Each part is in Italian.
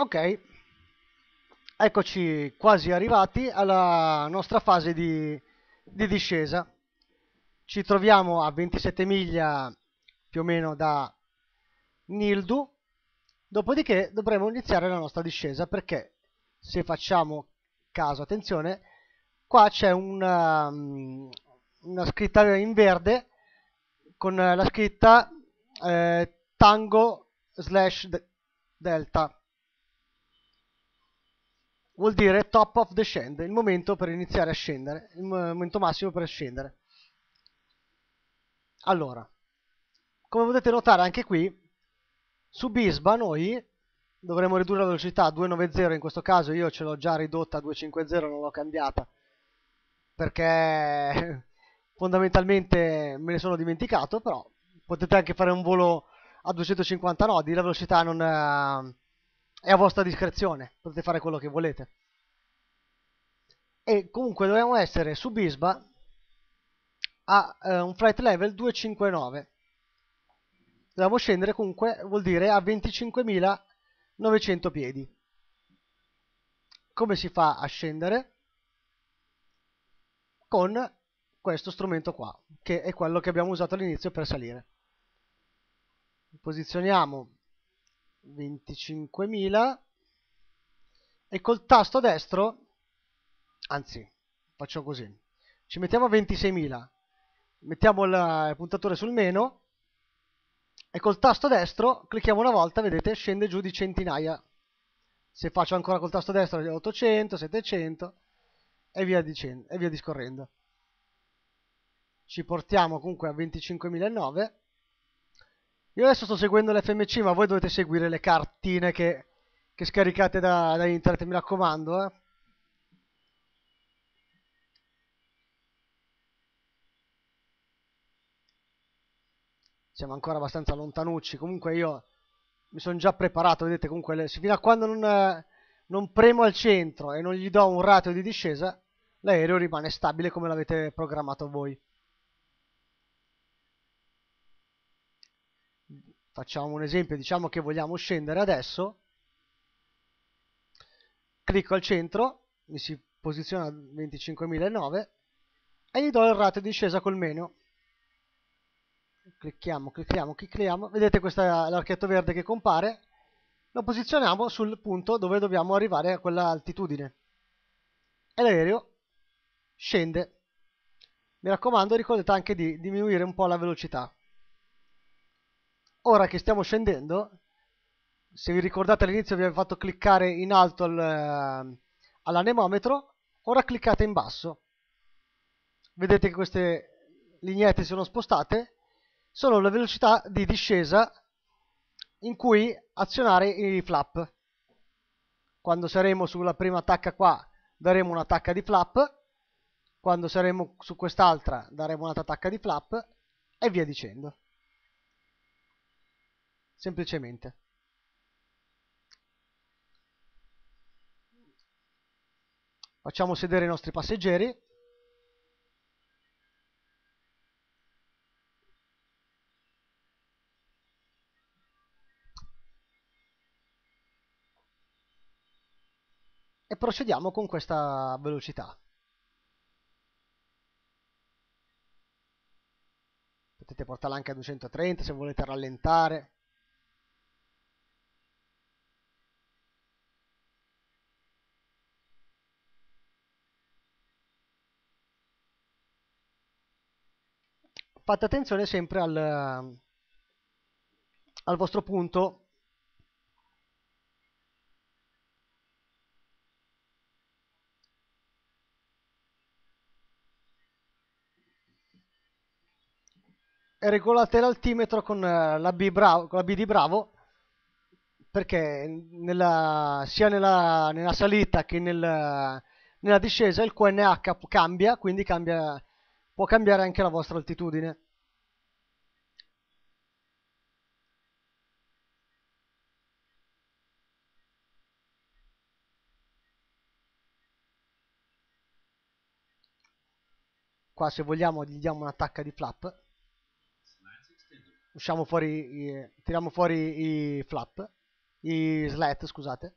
Ok, eccoci quasi arrivati alla nostra fase di, di discesa. Ci troviamo a 27 miglia più o meno da Nildu, dopodiché dovremo iniziare la nostra discesa perché se facciamo caso, attenzione, qua c'è una, um, una, scritta in verde con la scritta eh, tango slash delta vuol dire top of the send, il momento per iniziare a scendere, il momento massimo per scendere. Allora, come potete notare anche qui, su Bisba noi dovremmo ridurre la velocità a 290, in questo caso io ce l'ho già ridotta a 250, non l'ho cambiata, perché fondamentalmente me ne sono dimenticato, però potete anche fare un volo a 250 nodi, la velocità non... È è a vostra discrezione, potete fare quello che volete. E comunque dobbiamo essere su Bisba a eh, un flight level 259. Dobbiamo scendere comunque, vuol dire a 25.900 piedi. Come si fa a scendere? Con questo strumento qua, che è quello che abbiamo usato all'inizio per salire. Posizioniamo 25.000 e col tasto destro, anzi, faccio così, ci mettiamo 26.000, mettiamo il puntatore sul meno e col tasto destro clicchiamo una volta, vedete, scende giù di centinaia. Se faccio ancora col tasto destro 800, 700 e via, dicendo, e via discorrendo. Ci portiamo comunque a 25.009 io adesso sto seguendo l'FMC, ma voi dovete seguire le cartine che, che scaricate da, da, internet, mi raccomando. Eh. Siamo ancora abbastanza lontanucci, comunque io mi sono già preparato, vedete comunque, le, fino a quando non, non premo al centro e non gli do un rateo di discesa, l'aereo rimane stabile come l'avete programmato voi. facciamo un esempio, diciamo che vogliamo scendere adesso, clicco al centro, mi si posiziona a 25.009 e gli do il rate di discesa col meno. Clicchiamo, clicchiamo, clicchiamo, vedete questo è l'archetto verde che compare, lo posizioniamo sul punto dove dobbiamo arrivare a quella altitudine e l'aereo scende. Mi raccomando ricordate anche di diminuire un po' la velocità ora che stiamo scendendo, se vi ricordate all'inizio vi avevo fatto cliccare in alto al, eh, all'anemometro, ora cliccate in basso. Vedete che queste lineette sono spostate, sono la velocità di discesa in cui azionare i flap. Quando saremo sulla prima tacca qua daremo un'attacca di flap, quando saremo su quest'altra daremo un'altra tacca di flap e via dicendo semplicemente facciamo sedere i nostri passeggeri e procediamo con questa velocità potete portarla anche a 230 se volete rallentare fate attenzione sempre al, al vostro punto e regolate l'altimetro con eh, la, B bravo, con la B di bravo perché nella, sia nella, nella, salita che nel, nella discesa il QNH cambia, quindi cambia può cambiare anche la vostra altitudine. Qua se vogliamo gli diamo un'attacca di flap. Usciamo fuori, tiriamo fuori i flap, i slat, scusate.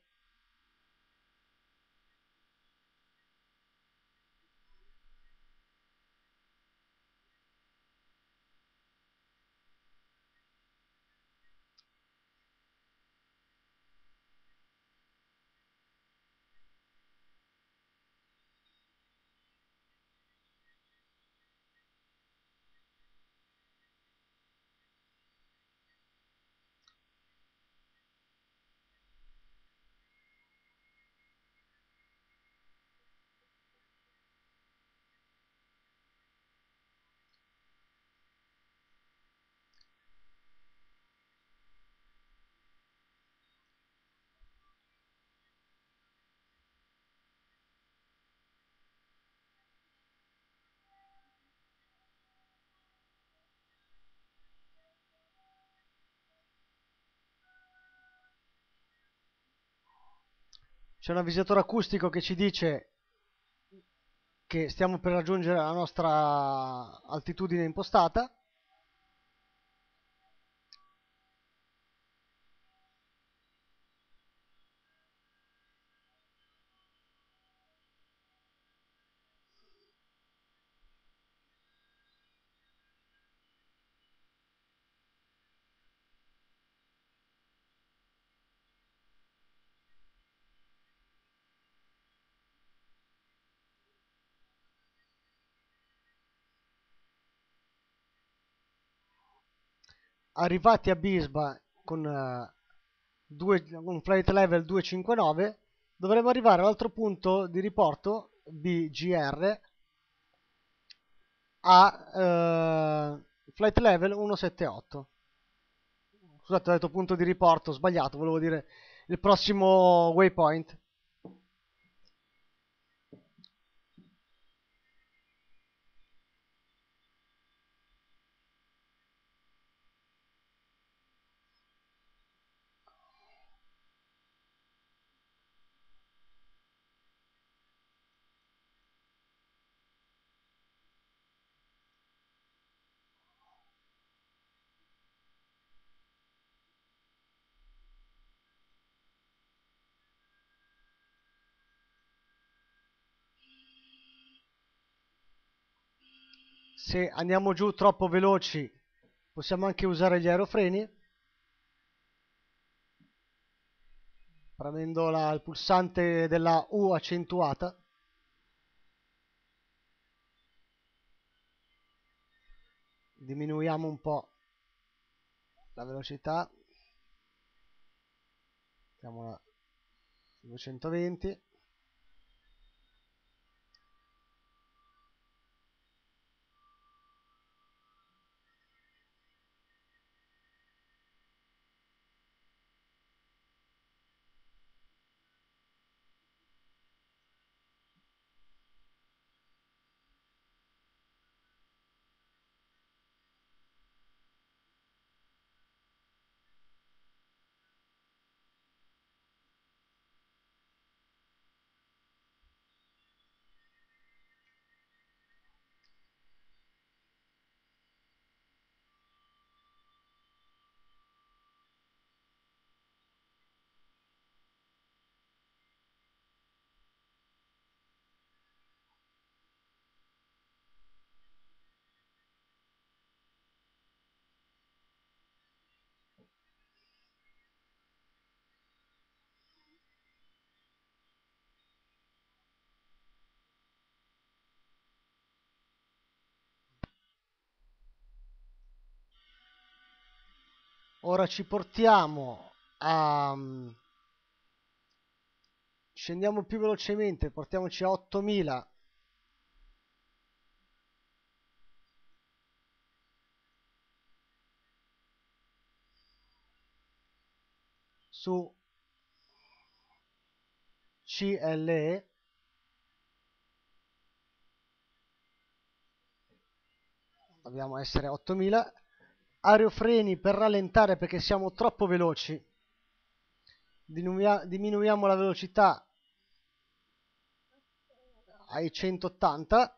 c'è un avvisatore acustico che ci dice che stiamo per raggiungere la nostra altitudine impostata arrivati a Bisba con, uh, un flight level 259 dovremo arrivare all'altro punto di riporto BGR a uh, flight level 178 scusate ho detto punto di riporto sbagliato volevo dire il prossimo waypoint se andiamo giù troppo veloci possiamo anche usare gli aerofreni premendo la, il pulsante della U accentuata diminuiamo un po' la velocità mettiamola 220 Ora ci portiamo a... Mm, scendiamo più velocemente, portiamoci a 8000. Su CLE. Dobbiamo essere 8000 aerofreni per rallentare perché siamo troppo veloci diminuiamo la velocità ai 180